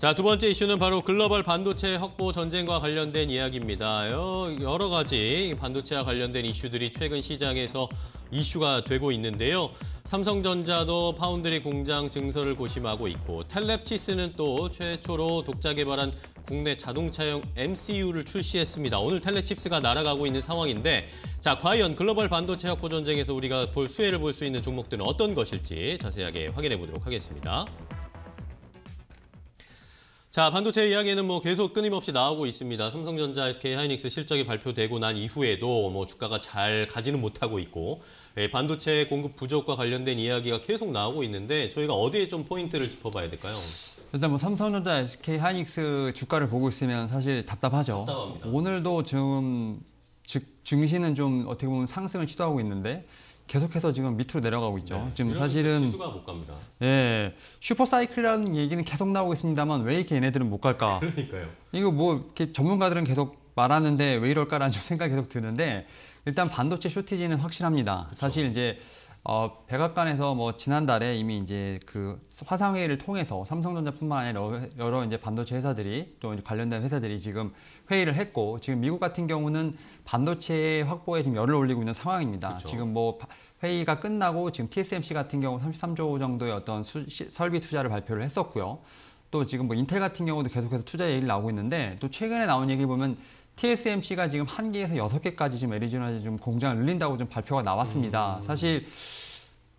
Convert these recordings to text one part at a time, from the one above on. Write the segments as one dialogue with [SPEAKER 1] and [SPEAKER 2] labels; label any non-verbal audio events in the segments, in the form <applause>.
[SPEAKER 1] 자, 두 번째 이슈는 바로 글로벌 반도체 확보 전쟁과 관련된 이야기입니다. 어, 여러 가지 반도체와 관련된 이슈들이 최근 시장에서 이슈가 되고 있는데요. 삼성전자도 파운드리 공장 증설을 고심하고 있고 텔랩치스는 또 최초로 독자 개발한 국내 자동차용 MCU를 출시했습니다. 오늘 텔레칩스가 날아가고 있는 상황인데 자, 과연 글로벌 반도체 확보 전쟁에서 우리가 볼 수혜를 볼 수 있는 종목들은 어떤 것일지 자세하게 확인해 보도록 하겠습니다. 자, 반도체 이야기는 뭐 계속 끊임없이 나오고 있습니다. 삼성전자, SK 하이닉스 실적이 발표되고 난 이후에도 뭐 주가가 잘 가지는 못하고 있고 예, 반도체 공급 부족과 관련된 이야기가 계속 나오고 있는데 저희가 어디에 좀 포인트를 짚어봐야 될까요?
[SPEAKER 2] 일단 뭐 삼성전자, SK 하이닉스 주가를 보고 있으면 사실 답답하죠. 답답합니다. 오늘도 지금 증시는 좀 어떻게 보면 상승을 시도하고 있는데 계속해서 지금 밑으로 내려가고 있죠. 네, 지금 사실은 지수가 못 갑니다. 예, 슈퍼 사이클이라는 얘기는 계속 나오고 있습니다만 왜 이렇게 얘네들은 못 갈까? 그러니까요. 이거 뭐 전문가들은 계속 말하는데 왜 이럴까라는 생각이 계속 드는데 일단 반도체 쇼티지는 확실합니다. 그쵸. 사실 이제 어, 백악관에서 뭐 지난달에 이미 이제 그 화상회의를 통해서 삼성전자뿐만 아니라 여러, 여러 이제 반도체 회사들이 또 이제 관련된 회사들이 지금 회의를 했고 지금 미국 같은 경우는 반도체 확보에 지금 열을 올리고 있는 상황입니다. 그쵸. 그렇죠. 지금 뭐 회의가 끝나고 지금 TSMC 같은 경우 33조 정도의 어떤 수, 시, 설비 투자를 발표를 했었고요. 또 지금 뭐 인텔 같은 경우도 계속해서 투자 얘기를 나오고 있는데 또 최근에 나온 얘기 보면 TSMC가 지금 한 개에서 여섯 개까지 지금 애리조나에 좀 공장을 늘린다고 좀 발표가 나왔습니다. 음. 사실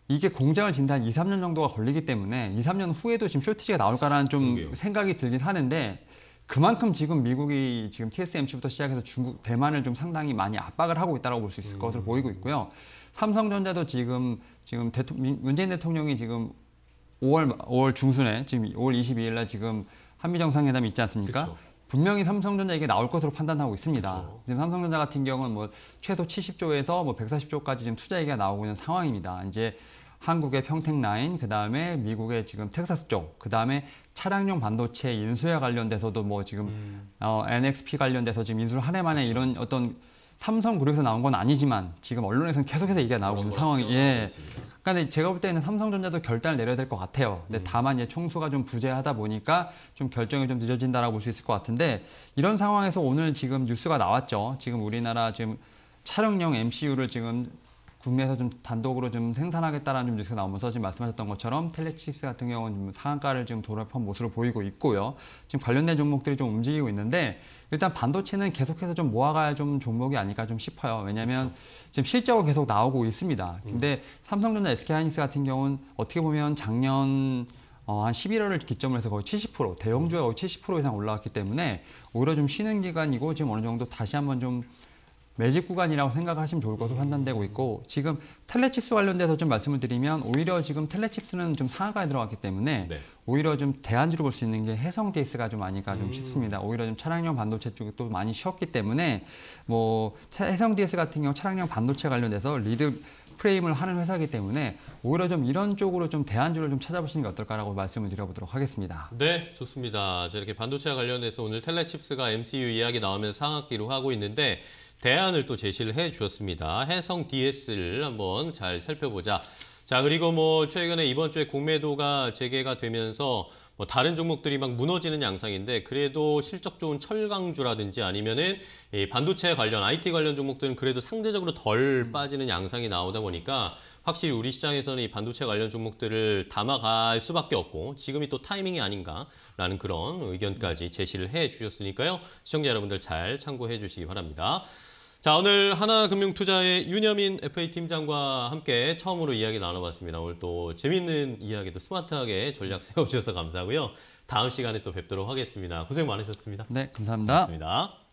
[SPEAKER 2] 이게 공장을 진단한 2, 3년 정도가 걸리기 때문에 2, 3년 후에도 지금 쇼티지가 나올까라는 좀 그러게요. 생각이 들긴 하는데 그만큼 지금 미국이 지금 TSMC부터 시작해서 중국, 대만을 좀 상당히 많이 압박을 하고 있다고 볼 수 있을 음. 것으로 보이고 있고요. 삼성전자도 지금 지금 대통령, 문재인 대통령이 지금 5월 5월 중순에 지금 5월 22일 날 지금 한미 정상회담이 있지 않습니까? 그쵸. 분명히 삼성전자 이게 나올 것으로 판단하고 있습니다. 그렇죠. 지금 삼성전자 같은 경우는 뭐 최소 70조에서 뭐 140조까지 지금 투자 얘기가 나오고 있는 상황입니다. 이제 한국의 평택 라인, 그 다음에 미국의 지금 텍사스 쪽, 그 다음에 차량용 반도체 인수에 관련돼서도 뭐 지금 음. 어, NXP 관련돼서 지금 인수를 한 해 만에 그렇죠. 이런 어떤 삼성 그룹에서 나온 건 아니지만 지금 언론에서는 계속해서 얘기가 나오고 있는 상황이 예. 네, 그러니까 제가 볼 때는 삼성전자도 결단을 내려야 될 것 같아요. 근데 음. 다만 예, 총수가 좀 부재하다 보니까 좀 결정이 좀 늦어진다라고 볼 수 있을 것 같은데 이런 상황에서 오늘 지금 뉴스가 나왔죠. 지금 우리나라 지금 차량용 MCU를 지금 구매해서 좀 단독으로 좀 생산하겠다라는 좀 뉴스가 나오면서 지금 말씀하셨던 것처럼 텔레칩스 같은 경우는 상한가를 지금 돌파한 모습을 보이고 있고요. 지금 관련된 종목들이 좀 움직이고 있는데 일단 반도체는 계속해서 좀 모아가야 좀 종목이 아닐까 좀 싶어요. 왜냐하면 그렇죠. 지금 실적으로 계속 나오고 있습니다. 음. 근데 삼성전자 SK하이닉스 같은 경우는 어떻게 보면 작년 어, 한 11월을 기점으로 해서 거의 70% 대형주가 거의 70% 이상 올라왔기 때문에 오히려 좀 쉬는 기간이고 지금 어느 정도 다시 한번 좀 매직 구간이라고 생각하시면 좋을 것으로 판단되고 있고 지금 텔레칩스 관련돼서 좀 말씀을 드리면 오히려 지금 텔레칩스는 좀 상하가에 들어갔기 때문에 네. 오히려 좀 대안주로 볼 수 있는 게 해성 데이스가 좀 아닐까 좀 음. 싶습니다. 오히려 좀 차량용 반도체 쪽이 또 많이 쉬었기 때문에 뭐 해성 데이스 같은 경우 차량용 반도체 관련돼서 리드 프레임을 하는 회사이기 때문에 오히려 좀 이런 쪽으로 좀 대안주를 좀 찾아보시는 게 어떨까라고 말씀을 드려보도록 하겠습니다.
[SPEAKER 1] 네, 좋습니다. 이렇게 반도체와 관련해서 오늘 텔레칩스가 MCU 이야기 나오면서 상악기로 하고 있는데 대안을 또 제시를 해 주셨습니다. 해성 DS를 한번 잘 살펴보자. 자, 그리고 뭐 최근에 이번 주에 공매도가 재개가 되면서 뭐 다른 종목들이 막 무너지는 양상인데 그래도 실적 좋은 철강주라든지 아니면은 이 반도체 관련 IT 관련 종목들은 그래도 상대적으로 덜 음. 빠지는 양상이 나오다 보니까 확실히 우리 시장에서는 이 반도체 관련 종목들을 담아갈 수밖에 없고 지금이 또 타이밍이 아닌가라는 그런 의견까지 제시를 해 주셨으니까요. 시청자 여러분들 잘 참고해 주시기 바랍니다. 자 오늘 하나금융투자의 윤여민 FA 팀장과 함께 처음으로 이야기 나눠봤습니다. 오늘 또 재밌는 이야기도 스마트하게 전략 <laughs> 세워주셔서 감사하고요. 다음 시간에 또 뵙도록 하겠습니다. 고생 많으셨습니다.
[SPEAKER 2] 네, 감사합니다.
[SPEAKER 1] 고맙습니다.